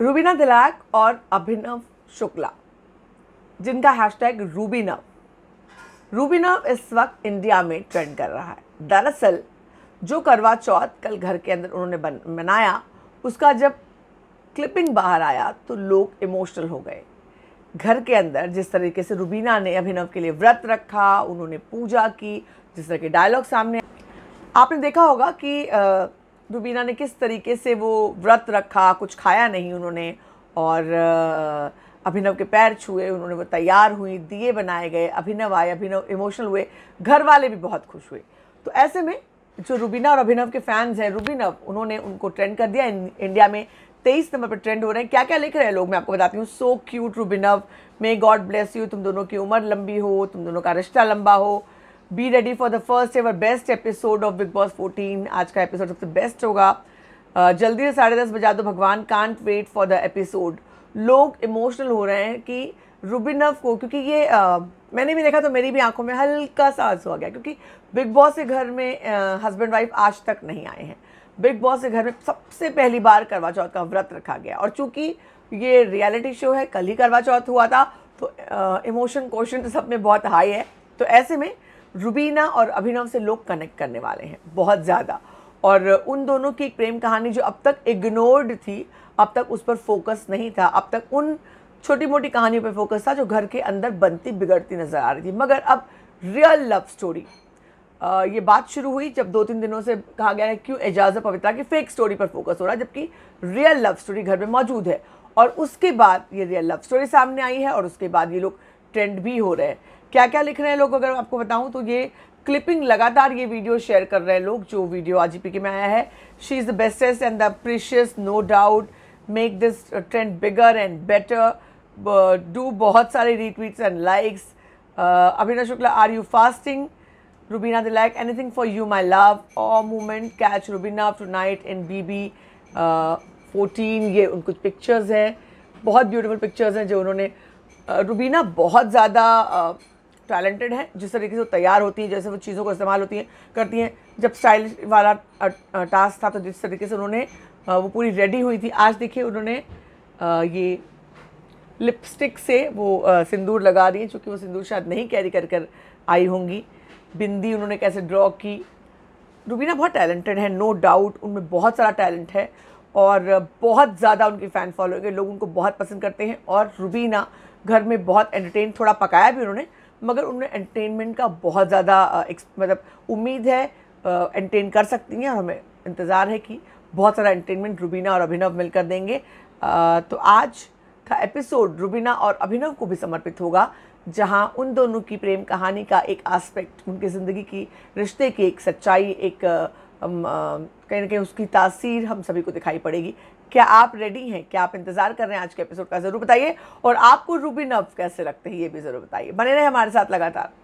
रूबीना दिलाक और अभिनव शुक्ला जिनका हैशटैग रूबीनव रूबीनव इस वक्त इंडिया में ट्रेंड कर रहा है दरअसल जो करवा चौथ कल घर के अंदर उन्होंने बन मनाया उसका जब क्लिपिंग बाहर आया तो लोग इमोशनल हो गए घर के अंदर जिस तरीके से रूबीना ने अभिनव के लिए व्रत रखा उन्होंने पूजा की जिस तरह के डायलॉग सामने आपने देखा होगा कि आ, रुबीना ने किस तरीके से वो व्रत रखा कुछ खाया नहीं उन्होंने और अभिनव के पैर छुए उन्होंने वो तैयार हुई दिए बनाए गए अभिनव आए अभिनव इमोशनल हुए घर वाले भी बहुत खुश हुए तो ऐसे में जो रुबीना और अभिनव के फैंस हैं रुबीनव उन्होंने उनको ट्रेंड कर दिया इंडिया में तेईस नंबर पर ट्रेंड हो रहे हैं क्या क्या लिख रहे हैं लोग मैं आपको बताती हूँ so cute Rubinav may god bless you तुम दोनों की उम्र लंबी हो तुम दोनों का रिश्ता लंबा हो be ready for the first ever best episode of Bigg Boss 14 आज का एपिसोड सबसे बेस्ट होगा uh, जल्दी से साढ़े दस बजा दो भगवान can't wait for the episode लोग इमोशनल हो रहे हैं कि रुबिनव को क्योंकि ये uh, मैंने भी देखा तो मेरी भी आंखों में हल्का सा आंसू आ गया क्योंकि बिग बॉस के घर में हस्बैंड वाइफ आज तक नहीं आए हैं बिग बॉस के घर में सबसे पहली बार करवा चौथ का व्रत रखा गया और चूंकि ये रियलिटी शो है कल ही करवा चौथ हुआ था तो इमोशन क्वेश्चन सब में बहुत हाई है तो ऐसे में रुबीना और अभिनव से लोग कनेक्ट करने वाले हैं बहुत ज़्यादा और उन दोनों की एक प्रेम कहानी जो अब तक इग्नोर्ड थी अब तक उस पर फोकस नहीं था अब तक उन छोटी मोटी कहानियों पर फोकस था जो घर के अंदर बनती बिगड़ती नज़र आ रही थी मगर अब रियल लव स्टोरी ये बात शुरू हुई जब दो तीन दिनों से कहा गया है क्यों एजाज पवित्रा की फेक स्टोरी पर फोकस हो रहा है जबकि रियल लव स्टोरी घर में मौजूद है और उसके बाद ये रियल लव स्टोरी सामने आई है और उसके बाद ये लोग ट्रेंड भी हो रहे हैं क्या क्या लिख रहे हैं लोग अगर आपको बताऊं तो ये क्लिपिंग लगातार ये वीडियो शेयर कर रहे हैं लोग जो वीडियो आज पी e के में आया है she is the bestest and the precious no doubt make this trend bigger and better do बहुत सारे retweets and likes Abhinav Shukla are you fasting Rubina, they like for you my love और moment catch Rubina tonight in B B fourteen ये उन कुछ pictures हैं बहुत beautiful pictures हैं जो उन्होंने रूबीना uh, बहुत ज़्यादा uh, टैलेंटेड हैं जिस तरीके से वो तैयार होती हैं जैसे वो चीज़ों को इस्तेमाल होती हैं करती हैं जब स्टाइल वाला टास्क था तो जिस तरीके से उन्होंने वो पूरी रेडी हुई थी आज देखिए उन्होंने ये लिपस्टिक से वो सिंदूर लगा दिए चूँकि वो सिंदूर शायद नहीं कैरी कर कर आई होंगी बिंदी उन्होंने कैसे ड्रॉ की रूबीना बहुत टैलेंटेड है नो डाउट उनमें बहुत सारा टैलेंट है और बहुत ज़्यादा उनकी फ़ैन फॉलोइंग है लोग उनको बहुत पसंद करते हैं और रूबीना घर में बहुत एंटरटेन थोड़ा पकाया भी उन्होंने मगर उनमें एंटरटेनमेंट का बहुत ज़्यादा मतलब उम्मीद है एंटेन कर सकती हैं और हमें इंतज़ार है कि बहुत सारा एंटेनमेंट रुबीना और अभिनव मिलकर देंगे आ, तो आज का एपिसोड रुबीना और अभिनव को भी समर्पित होगा जहां उन दोनों की प्रेम कहानी का एक एस्पेक्ट उनकी ज़िंदगी की रिश्ते की एक सच्चाई एक कहीं ना कहीं उसकी तासीर हम सभी को दिखाई पड़ेगी क्या आप रेडी हैं क्या आप इंतजार कर रहे हैं आज के एपिसोड का जरूर बताइए और आपको रूबी नर्व कैसे रखते हैं ये भी जरूर बताइए बने रहे हमारे साथ लगातार